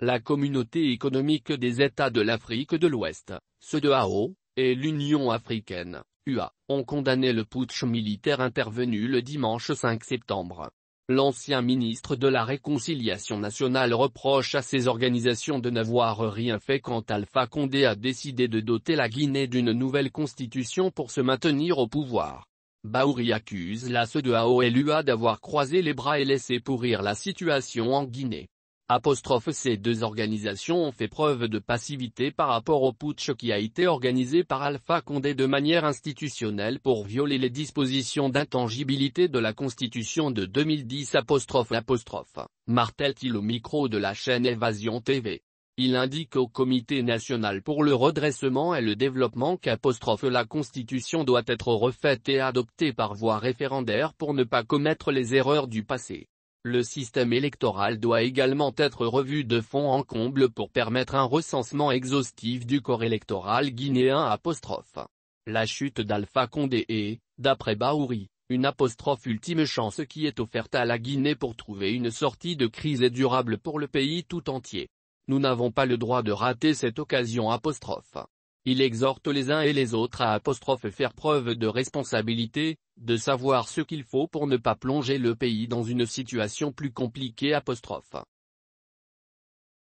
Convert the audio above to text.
la Communauté économique des États de l'Afrique de l'Ouest, ceux de et l'Union africaine, UA, ont condamné le putsch militaire intervenu le dimanche 5 septembre. L'ancien ministre de la Réconciliation nationale reproche à ces organisations de n'avoir rien fait quand Alpha Condé a décidé de doter la Guinée d'une nouvelle constitution pour se maintenir au pouvoir. Bauri accuse la CEDEAO et l'UA d'avoir croisé les bras et laissé pourrir la situation en Guinée ces deux organisations ont fait preuve de passivité par rapport au putsch qui a été organisé par Alpha Condé de manière institutionnelle pour violer les dispositions d'intangibilité de la Constitution de 2010 martèle-t-il au micro de la chaîne Évasion TV. Il indique au Comité national pour le redressement et le développement qu'apostrophe la Constitution doit être refaite et adoptée par voie référendaire pour ne pas commettre les erreurs du passé. Le système électoral doit également être revu de fond en comble pour permettre un recensement exhaustif du corps électoral guinéen. La chute d'Alpha Condé est, d'après Bahouri, une apostrophe ultime chance qui est offerte à la Guinée pour trouver une sortie de crise et durable pour le pays tout entier. Nous n'avons pas le droit de rater cette occasion il exhorte les uns et les autres à apostrophe faire preuve de responsabilité, de savoir ce qu'il faut pour ne pas plonger le pays dans une situation plus compliquée apostrophe.